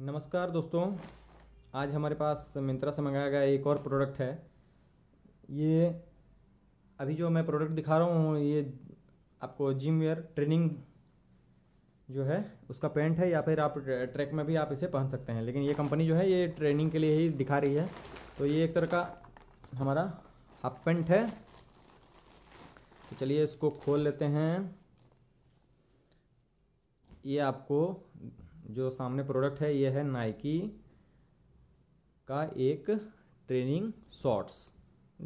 नमस्कार दोस्तों आज हमारे पास मिंत्रा से मंगाया गया एक और प्रोडक्ट है ये अभी जो मैं प्रोडक्ट दिखा रहा हूँ ये आपको जिम वेयर ट्रेनिंग जो है उसका पेंट है या फिर आप ट्रैक में भी आप इसे पहन सकते हैं लेकिन ये कंपनी जो है ये ट्रेनिंग के लिए ही दिखा रही है तो ये एक तरह का हमारा हाफ पेंट है तो चलिए इसको खोल लेते हैं ये आपको जो सामने प्रोडक्ट है ये है नाइकी का एक ट्रेनिंग शॉर्ट्स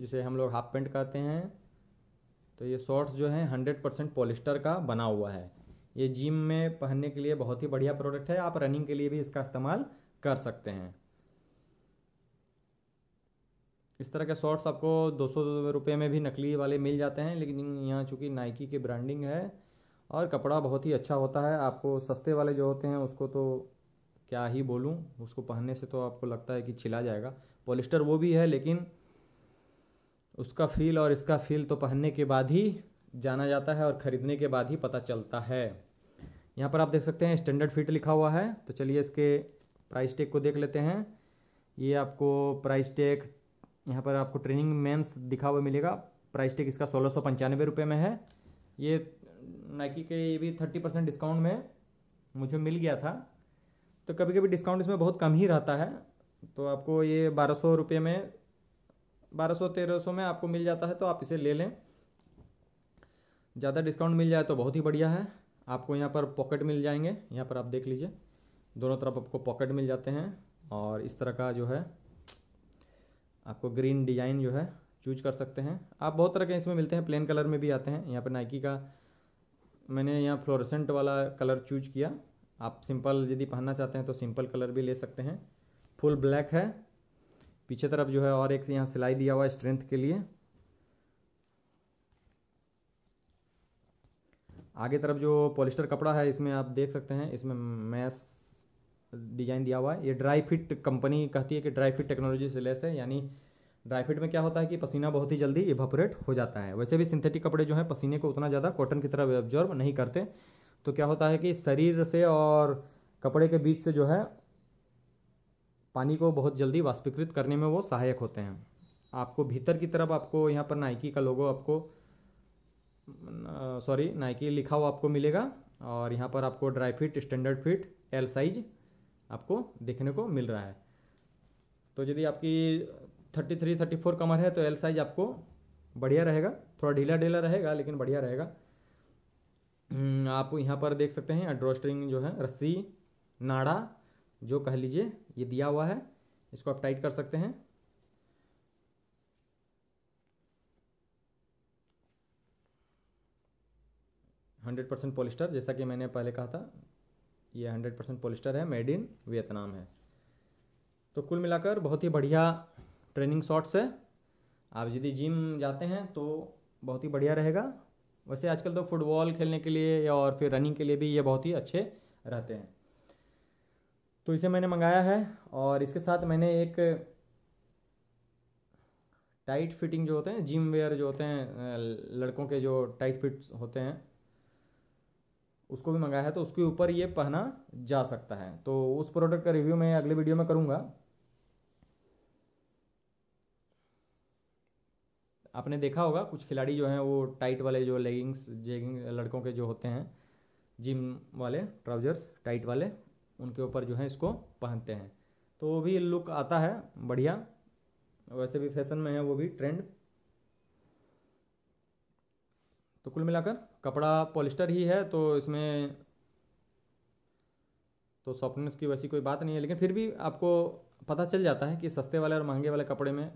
जिसे हम लोग हाफ पेंट कहते हैं तो ये शॉर्ट्स जो है हंड्रेड परसेंट पॉलिस्टर का बना हुआ है ये जिम में पहनने के लिए बहुत ही बढ़िया प्रोडक्ट है आप रनिंग के लिए भी इसका इस्तेमाल कर सकते हैं इस तरह के शॉर्ट्स आपको दो सौ रुपये में भी नकली वाले मिल जाते हैं लेकिन यहाँ चूँकि नाइकी की ब्रांडिंग है और कपड़ा बहुत ही अच्छा होता है आपको सस्ते वाले जो होते हैं उसको तो क्या ही बोलूँ उसको पहनने से तो आपको लगता है कि छिला जाएगा पॉलिस्टर वो भी है लेकिन उसका फील और इसका फील तो पहनने के बाद ही जाना जाता है और ख़रीदने के बाद ही पता चलता है यहाँ पर आप देख सकते हैं स्टैंडर्ड फिट लिखा हुआ है तो चलिए इसके प्राइस टेक को देख लेते हैं ये आपको प्राइस टेक यहाँ पर आपको ट्रेनिंग मेंस दिखा हुआ मिलेगा प्राइस टेक इसका सोलह सौ पंचानवे रुपये में है ये नाइकी के ये भी थर्टी परसेंट डिस्काउंट में मुझे मिल गया था तो कभी कभी डिस्काउंट इसमें बहुत कम ही रहता है तो आपको ये बारह सौ रुपये में बारह सौ तेरह सौ में आपको मिल जाता है तो आप इसे ले लें ज़्यादा डिस्काउंट मिल जाए तो बहुत ही बढ़िया है आपको यहाँ पर पॉकेट मिल जाएंगे यहाँ पर आप देख लीजिए दोनों तरफ आपको पॉकेट मिल जाते हैं और इस तरह का जो है आपको ग्रीन डिजाइन जो है चूज कर सकते हैं आप बहुत तरह के इसमें मिलते हैं प्लेन कलर में भी आते हैं यहाँ पर नाइकी का मैंने यहाँ फ्लोरेसेंट वाला कलर चूज किया आप सिंपल यदि पहनना चाहते हैं तो सिंपल कलर भी ले सकते हैं फुल ब्लैक है पीछे तरफ जो है और एक यहाँ सिलाई दिया हुआ है स्ट्रेंथ के लिए आगे तरफ जो पॉलिस्टर कपड़ा है इसमें आप देख सकते हैं इसमें मैस डिजाइन दिया हुआ है ये ड्राई फिट कंपनी कहती है कि ड्राई फिट टेक्नोलॉजी से लेस है यानी ड्राई फिट में क्या होता है कि पसीना बहुत ही जल्दी इवापोरेट हो जाता है वैसे भी सिंथेटिक कपड़े जो हैं पसीने को उतना ज़्यादा कॉटन की तरह ऑब्जॉर्व नहीं करते तो क्या होता है कि शरीर से और कपड़े के बीच से जो है पानी को बहुत जल्दी वाष्पीकृत करने में वो सहायक होते हैं आपको भीतर की तरफ आपको यहाँ पर नाइकी का लोगो आपको सॉरी नाइकी लिखा हुआ आपको मिलेगा और यहाँ पर आपको dry fit standard fit L size आपको देखने को मिल रहा है तो यदि आपकी थर्टी थ्री थर्टी फोर कमर है तो एल साइज आपको बढ़िया रहेगा थोड़ा ढीला ढीला रहेगा लेकिन बढ़िया रहेगा हम्म, आप यहाँ पर देख सकते हैं ड्रोस्ट्रिंग जो है रस्सी नाड़ा जो कह लीजिए ये दिया हुआ है इसको आप टाइट कर सकते हैं हंड्रेड परसेंट पोलिस्टर जैसा कि मैंने पहले कहा था ये हंड्रेड परसेंट पोलिस्टर है मेड इन वियतनाम है तो कुल मिलाकर बहुत ही बढ़िया ट्रेनिंग शॉर्ट्स है आप यदि जिम जाते हैं तो बहुत ही बढ़िया रहेगा वैसे आजकल तो फुटबॉल खेलने के लिए और फिर रनिंग के लिए भी ये बहुत ही अच्छे रहते हैं तो इसे मैंने मंगाया है और इसके साथ मैंने एक टाइट फिटिंग जो होते हैं जिम वेयर जो होते हैं लड़कों के जो टाइट फिट्स होते हैं उसको भी मंगाया है तो उसके ऊपर ये पहना जा सकता है तो उस प्रोडक्ट का रिव्यू मैं अगले वीडियो में करूँगा आपने देखा होगा कुछ खिलाड़ी जो हैं वो टाइट वाले जो लेगिंग्स जेगिंग लड़कों के जो होते हैं जिम वाले ट्राउजर्स टाइट वाले उनके ऊपर जो है इसको पहनते हैं तो वो भी लुक आता है बढ़िया वैसे भी फैशन में है वो भी ट्रेंड तो कुल मिलाकर कपड़ा पॉलिस्टर ही है तो इसमें तो सॉफ्टनेस की वैसी कोई बात नहीं है लेकिन फिर भी आपको पता चल जाता है कि सस्ते वाले और महंगे वाले कपड़े में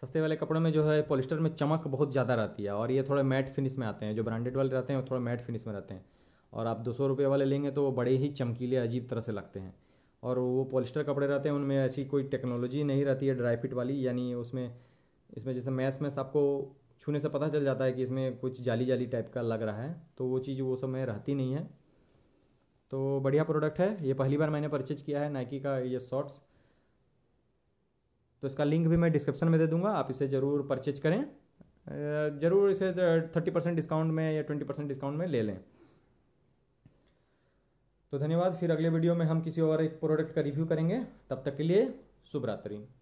सस्ते वाले कपड़ों में जो है पॉलिस्टर में चमक बहुत ज़्यादा रहती है और ये थोड़े मैट फिनिश में आते हैं जो ब्रांडेड वाले रहते हैं वो थोड़े मैट फिनिश में रहते हैं और आप दो सौ रुपये वाले लेंगे तो वो बड़े ही चमकीले अजीब तरह से लगते हैं और वो पॉलिस्टर कपड़े रहते हैं उनमें ऐसी कोई टेक्नोलॉजी नहीं रहती है ड्राई फिट वाली यानी उसमें इसमें जैसे मैस मैस आपको छूने से पता चल जाता है कि इसमें कुछ जाली जाली टाइप का लग रहा है तो वो चीज़ वो सब में रहती नहीं है तो बढ़िया प्रोडक्ट है ये पहली बार मैंने परचेज किया है नाइकी का ये शॉर्ट्स तो इसका लिंक भी मैं डिस्क्रिप्शन में दे दूंगा आप इसे ज़रूर परचेज करें ज़रूर इसे थर्टी परसेंट डिस्काउंट में या ट्वेंटी परसेंट डिस्काउंट में ले लें तो धन्यवाद फिर अगले वीडियो में हम किसी और एक प्रोडक्ट का रिव्यू करेंगे तब तक के लिए शुभ रात्रि